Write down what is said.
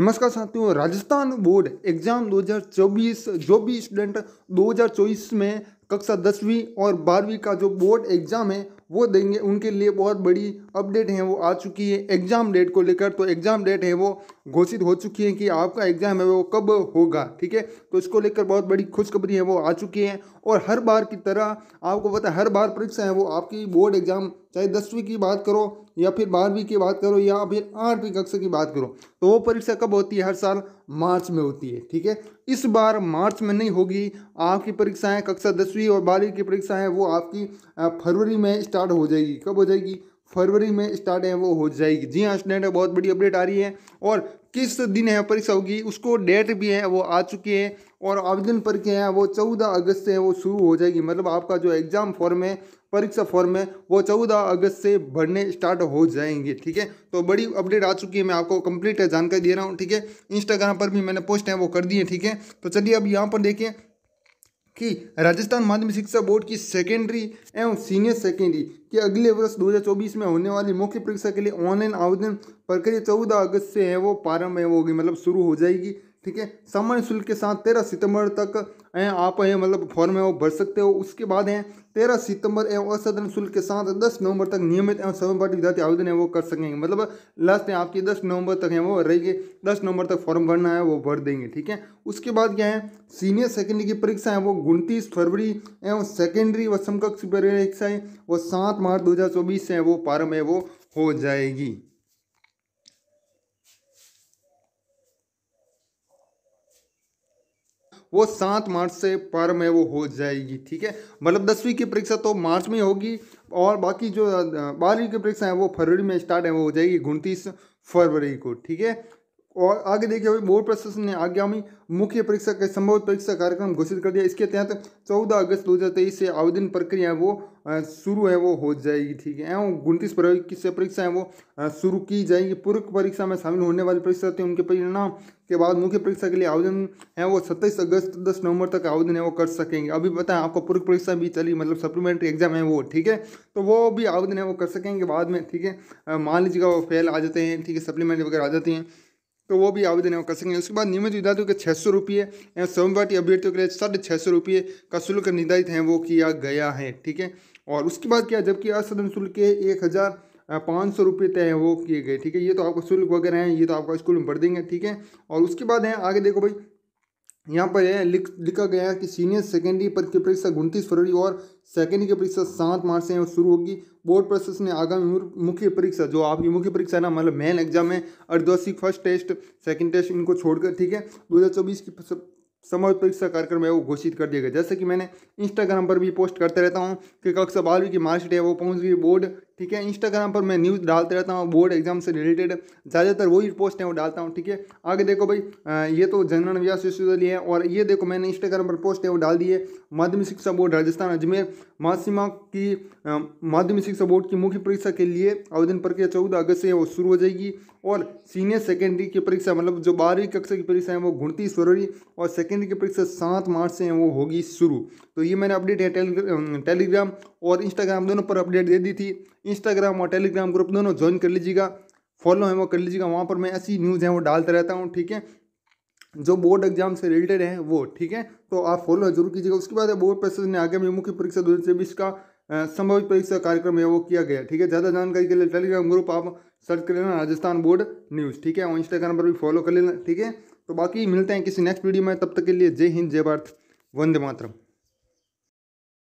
नमस्कार साथियों Rajasthan board exam 2024 जो भी स्टूडेंट 2024 में कक्षा दसवीं और बारहवीं का जो बोर्ड एग्ज़ाम है वो देंगे उनके लिए बहुत बड़ी अपडेट है वो आ चुकी है एग्ज़ाम डेट को लेकर तो एग्ज़ाम डेट है वो घोषित हो चुकी है कि आपका एग्ज़ाम है वो कब होगा ठीक है तो इसको लेकर बहुत बड़ी खुशखबरी है वो आ चुकी है और हर बार की तरह आपको पता है हर बार परीक्षा है वो आपकी बोर्ड एग्ज़ाम चाहे दसवीं की बात करो या फिर बारहवीं की बात करो या फिर आठवीं कक्षा की बात करो तो वो परीक्षा कब होती है हर साल मार्च में होती है ठीक है इस बार मार्च में नहीं होगी आपकी परीक्षाएं कक्षा दसवीं और बारहवीं की परीक्षाएं वो आपकी फरवरी में स्टार्ट हो जाएगी कब हो जाएगी फरवरी में स्टार्ट है वो हो जाएगी जी हाँ स्टूडेंट बहुत बड़ी अपडेट आ रही है और किस दिन है परीक्षा होगी उसको डेट भी है वो आ चुकी है और आवेदन पर क्या है वो चौदह अगस्त से वो शुरू हो जाएगी मतलब आपका जो एग्ज़ाम फॉर्म है परीक्षा फॉर्म है वो चौदह अगस्त से भरने स्टार्ट हो जाएंगे ठीक है तो बड़ी अपडेट आ चुकी है मैं आपको कंप्लीट जानकारी दे रहा हूँ ठीक है इंस्टाग्राम पर भी मैंने पोस्ट है वो कर दी है ठीक है तो चलिए अब यहाँ पर देखें कि राजस्थान माध्यमिक शिक्षा बोर्ड की सेकेंडरी एवं सीनियर सेकेंडरी के अगले वर्ष 2024 में होने वाली मुख्य परीक्षा के लिए ऑनलाइन आवेदन प्रक्रिया 14 अगस्त से है वो प्रारंभ है वो होगी मतलब शुरू हो जाएगी ठीक है सामान्य शुल्क के साथ तेरह सितंबर तक आप मतलब फॉर्म है वो भर सकते हो उसके बाद है तेरह सितंबर एवं असाधारण शुल्क के साथ दस नवंबर तक नियमित एवं सर्वपाठी विद्यार्थी आवेदन है वो कर सकेंगे मतलब लास्ट में आपकी दस नवंबर तक है वो रहेगी दस नवंबर तक फॉर्म भरना है वो भर देंगे ठीक है उसके बाद क्या है सीनियर सेकेंडरी की परीक्षा है वो उनतीस फरवरी एवं सेकेंडरी व समकक्ष परीक्षाएँ वो सात मार्च दो है वो प्रारंभ है वो हो जाएगी वो सात मार्च से पर में वो हो जाएगी ठीक है मतलब दसवीं की परीक्षा तो मार्च में होगी और बाकी जो बारहवीं की परीक्षा है वो फरवरी में स्टार्ट है वो हो जाएगी उनतीस फरवरी को ठीक है और आगे देखिए हुए बोर्ड प्रशासन ने आगामी मुख्य परीक्षा के संभवित परीक्षा कार्यक्रम घोषित कर दिया इसके तहत 14 अगस्त 2023 से आवेदन प्रक्रिया वो शुरू है वो हो जाएगी ठीक है एवं उनतीस फरवरी से परीक्षा है वो शुरू की जाएगी पूर्व परीक्षा में शामिल होने वाली परीक्षार्थी उनके परिणाम के बाद मुख्य परीक्षा के लिए आवेदन है वो सत्ताईस अगस्त दस नवंबर तक आवेदन है वो कर सकेंगे अभी पता है आपको पूर्व परीक्षा भी चली मतलब सप्लीमेंट्री एग्जाम है वो ठीक है तो वो भी आवेदन है वो कर सकेंगे बाद में ठीक है मान लीजिएगा वो फेल आ जाते हैं ठीक है सप्लीमेंट्री वगैरह आ जाती हैं तो वो भी आवेदन कर सकेंगे उसके बाद नियमित विद्यार्थियों के छः सौ रुपये एवं समवाटी अभ्यर्थियों के लिए साढ़े छः सौ रुपये का शुल्क निर्धारित है वो किया गया है ठीक है और उसके बाद क्या जबकि असदन शुल्क के एक हज़ार पाँच सौ रुपये तय वो किए गए ठीक है ये तो आपका शुल्क वगैरह है ये तो आपका स्कूल में भर देंगे ठीक है और उसके बाद है आगे देखो भाई यहाँ पर यह लिख लिखा गया है कि सीनियर सेकेंडरी पर की परीक्षा उनतीस फरवरी और सेकेंडरी की परीक्षा सात मार्च से शुरू होगी बोर्ड प्रशासन ने आगामी मुख्य परीक्षा जो आपकी मुख्य परीक्षा है ना मतलब मेन एग्जाम है अर्धवासी फर्स्ट टेस्ट सेकंड टेस्ट इनको छोड़कर ठीक है दो हज़ार चौबीस की समय परीक्षा कार्यक्रम है वो घोषित कर दिया गया जैसे कि मैंने इंस्टाग्राम पर भी पोस्ट करते रहता हूँ कि कक्षा बारहवीं की मार्कशीट है वो पहुँच गई बोर्ड ठीक है इंस्टाग्राम पर मैं न्यूज़ डालते रहता हूँ बोर्ड एग्जाम से रिलेटेड ज़्यादातर वही पोस्ट है वो डालता हूँ ठीक है आगे देखो भाई ये तो जनरल व्यास विश्वविद्यालय है और ये देखो मैंने इंस्टाग्राम पर पोस्ट है वो डाल दिए माध्यमिक शिक्षा बोर्ड राजस्थान अजमेर मासिमा की माध्यमिक शिक्षा बोर्ड की मुख्य परीक्षा के लिए आवेदन प्रक्रिया चौदह अगस्त से वो शुरू हो जाएगी और सीनियर सेकेंडरी की परीक्षा मतलब जो बारहवीं कक्षा की परीक्षा है वो उनतीस फरवरी और सेकेंडरी की परीक्षा सात मार्च से वो होगी शुरू तो ये मैंने अपडेट है टेलीग्राम और इंस्टाग्राम दोनों पर अपडेट दे दी थी इंस्टाग्राम और टेलीग्राम ग्रुप दोनों ज्वाइन कर लीजिएगा फॉलो है वो कर लीजिएगा वहाँ पर मैं ऐसी न्यूज़ है वो डालता रहता हूँ ठीक है जो बोर्ड एग्जाम से रिलेटेड है वो ठीक है तो आप फॉलो जरूर कीजिएगा उसके बाद बोर्ड प्रशासन ने आगामी मुख्य परीक्षा दो का संभावित परीक्षा कार्यक्रम है वो किया गया ठीक है ज़्यादा जानकारी के लिए टेलीग्राम ग्रुप आप सर्च कर लेना राजस्थान बोर्ड न्यूज़ ठीक है और इंस्टाग्राम पर भी फॉलो कर लेना ठीक है तो बाकी मिलते हैं किसी नेक्स्ट वीडियो में तब तक के लिए जय हिंद जय भारत वंदे मातरम